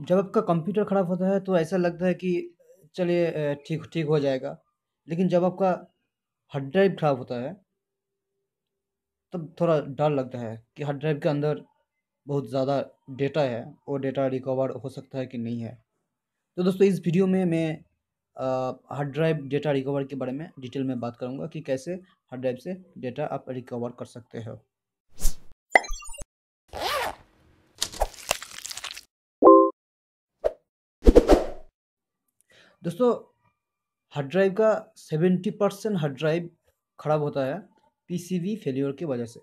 जब आपका कंप्यूटर खराब होता है तो ऐसा लगता है कि चलिए ठीक ठीक हो जाएगा लेकिन जब आपका हार्ड ड्राइव खराब होता है तब थोड़ा डर लगता है कि हार्ड ड्राइव के अंदर बहुत ज़्यादा डेटा है वो डेटा रिकवर हो सकता है कि नहीं है तो दोस्तों इस वीडियो में मैं हार्ड ड्राइव डेटा रिकवर के बारे में डिटेल में बात करूँगा कि कैसे हार्ड ड्राइव से डेटा आप रिकवर कर सकते हो दोस्तों हार्ड ड्राइव का सेवेंटी परसेंट हार्ड ड्राइव खराब होता है पीसीबी फेलियर की वजह से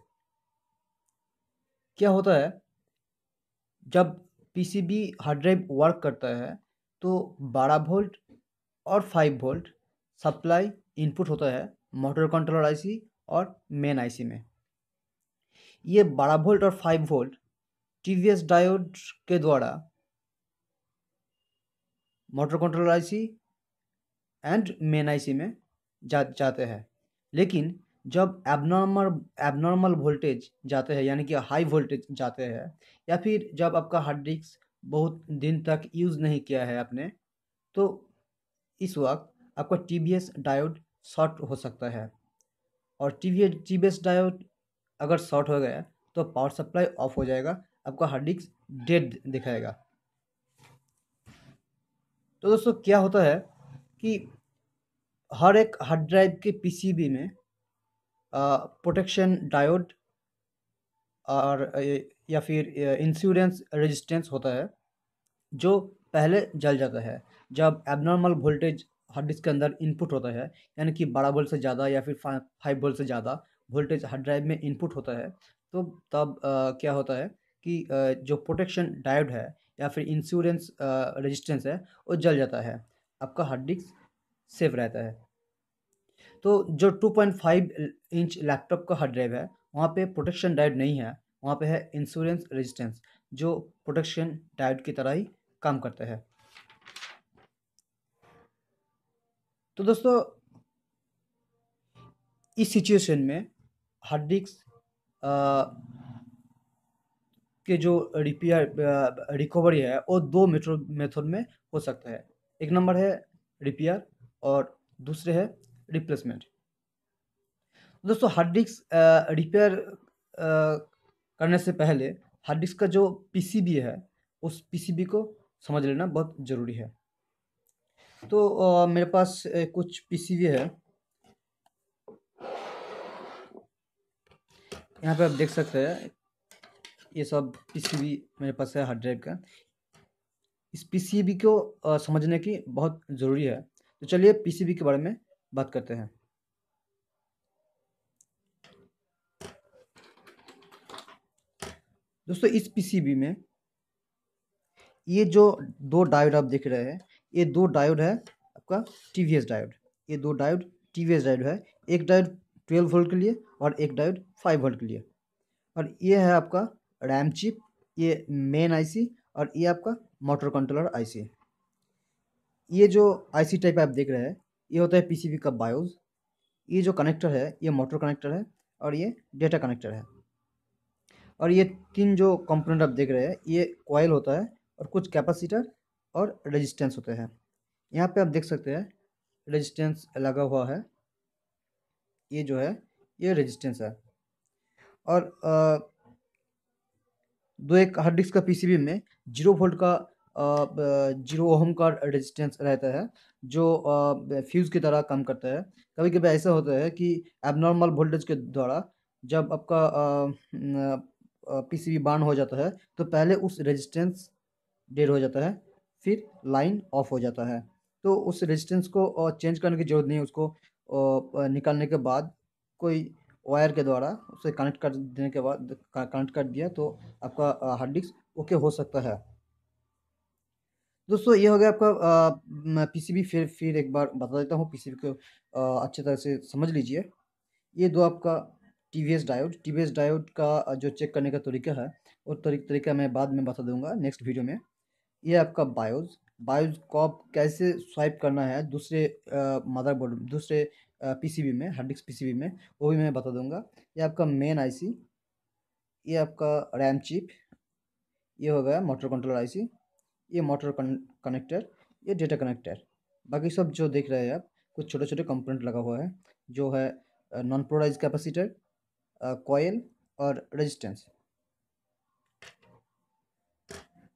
क्या होता है जब पीसीबी हार्ड ड्राइव वर्क करता है तो 12 वोल्ट और 5 वोल्ट सप्लाई इनपुट होता है मोटर कंट्रोलर आईसी और मेन आईसी में ये 12 वोल्ट और 5 वोल्ट टीवीएस डायोड के द्वारा motor control IC and main IC में जा जाते हैं लेकिन जब एबनॉर्मल एबनॉर्मल वोल्टेज जाते हैं यानी कि हाई वोल्टेज जाते हैं या फिर जब आपका हार्ड डिस्क बहुत दिन तक यूज़ नहीं किया है आपने तो इस वक्त आपका टी डायोड शॉर्ट हो सकता है और टी वी डायोड अगर शॉर्ट हो गया तो पावर सप्लाई ऑफ हो जाएगा आपका हार्ड डिस्क डेड दिखाएगा तो दोस्तों क्या होता है कि हर एक हार्ड ड्राइव के पीसीबी में प्रोटेक्शन डायोड और या फिर इंश्योरेंस रेजिस्टेंस होता है जो पहले जल जाता है जब एबनॉर्मल वोल्टेज हार्ड डिस्क के अंदर इनपुट होता है यानी कि बारह वोल्ट से ज़्यादा या फिर फाइव वोल्ट से ज़्यादा वोल्टेज हार्ड ड्राइव में इनपुट होता है तो तब आ, क्या होता है कि आ, जो प्रोटेक्शन डायोड है या फिर इंश्योरेंस रजिस्टेंस है वो जल जाता है आपका हार्ड डिस्क सेफ रहता है तो जो 2.5 इंच लैपटॉप का हार्ड ड्राइव है वहाँ पे प्रोटेक्शन डाइट नहीं है वहाँ पे है इंश्योरेंस रजिस्टेंस जो प्रोटेक्शन डाइट की तरह ही काम करता है तो दोस्तों इस सिचुएशन में हार्ड डिस्क के जो रिपेयर रिकवरी है वो दो मेट्रो मेथड में हो सकता है एक नंबर है रिपेयर और दूसरे है रिप्लेसमेंट दोस्तों हार्ड डिस्क रिपेयर करने से पहले हार्ड डिस्क का जो पीसीबी है उस पीसीबी को समझ लेना बहुत ज़रूरी है तो आ, मेरे पास कुछ पीसीबी है यहाँ पे आप देख सकते हैं ये सब पी मेरे पास है हार्ड ड्राइव का इस पी को समझने की बहुत ज़रूरी है तो चलिए पी के बारे में बात करते हैं दोस्तों इस पीसीबी में ये जो दो डायोड आप देख रहे हैं ये दो डायोड है आपका टीवीएस डायोड ये दो डायोड टीवीएस डायोड है एक डायोड ट्वेल्व वोल्ट के लिए और एक डायोड फाइव वोल्ट के लिए और ये है आपका रैम चिप ये मेन आईसी और ये आपका मोटर कंट्रोलर आईसी ये जो आईसी टाइप आप देख रहे हैं ये होता है पीसीबी का बायोस ये जो कनेक्टर है ये मोटर कनेक्टर है और ये डेटा कनेक्टर है और ये तीन जो कंपोनेंट आप देख रहे हैं ये कॉयल होता है और कुछ कैपेसिटर और रेजिस्टेंस होते हैं यहाँ पे आप देख सकते हैं रेजिस्टेंस लगा हुआ है ये जो है ये रेजिस्टेंस है और दो एक हार्ड डिस्क का पीसीबी में जीरो वोल्ट का जीरो ओहम का रेजिस्टेंस रहता है जो फ्यूज़ की तरह काम करता है कभी कभी ऐसा होता है कि एबनॉर्मल वोल्टेज के द्वारा जब आपका पीसीबी बांध हो जाता है तो पहले उस रेजिस्टेंस डेड हो जाता है फिर लाइन ऑफ हो जाता है तो उस रेजिस्टेंस को चेंज करने की ज़रूरत नहीं है उसको निकालने के बाद कोई वायर के द्वारा उसे कनेक्ट कर देने के बाद कनेक्ट कर दिया तो आपका हार्ड डिस्क ओके हो सकता है दोस्तों ये हो गया आपका पीसीबी फिर फिर एक बार बता देता हूँ पीसीबी को अच्छे तरह से समझ लीजिए ये दो आपका टीवीएस डायोड टीवीएस डायोड का जो चेक करने का तरीका है वो तरीका मैं बाद में बता दूंगा नेक्स्ट वीडियो में ये आपका बायोज बायोज कॉप कैसे स्वाइप करना है दूसरे मदरबोर्ड दूसरे पीसीबी में हार्ड डिस्क पीसीबी में वो भी मैं बता दूंगा ये आपका मेन आईसी ये आपका रैम चिप ये हो गया मोटर कंट्रोलर आईसी ये मोटर कनेक्टर ये डेटा कनेक्टर बाकी सब जो देख रहे हैं आप कुछ छोटे छोटे कंपोनेंट लगा हुआ है जो है नॉन प्रोडाइज कैपेसिटर कॉयल और रजिस्टेंस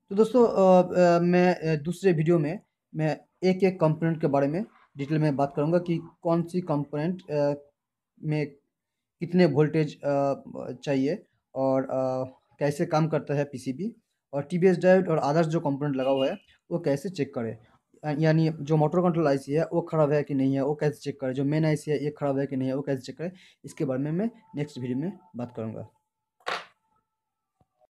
तो दोस्तों आ, आ, मैं दूसरे वीडियो में मैं एक एक कंपोनेंट के बारे में डिटेल में बात करूंगा कि कौन सी कंपोनेंट में कितने वोल्टेज चाहिए और कैसे काम करता है पीसीबी और टीबीएस ड्राइव और आदर्श जो कंपोनेंट लगा हुआ है वो कैसे चेक करें यानी जो मोटर कंट्रोल आईसी है वो ख़राब है कि नहीं है वो कैसे चेक करें जो मेन आईसी है ये ख़राब है कि नहीं है वो कैसे चेक करें इसके बारे में मैं नेक्स्ट वीडियो में बात करूँगा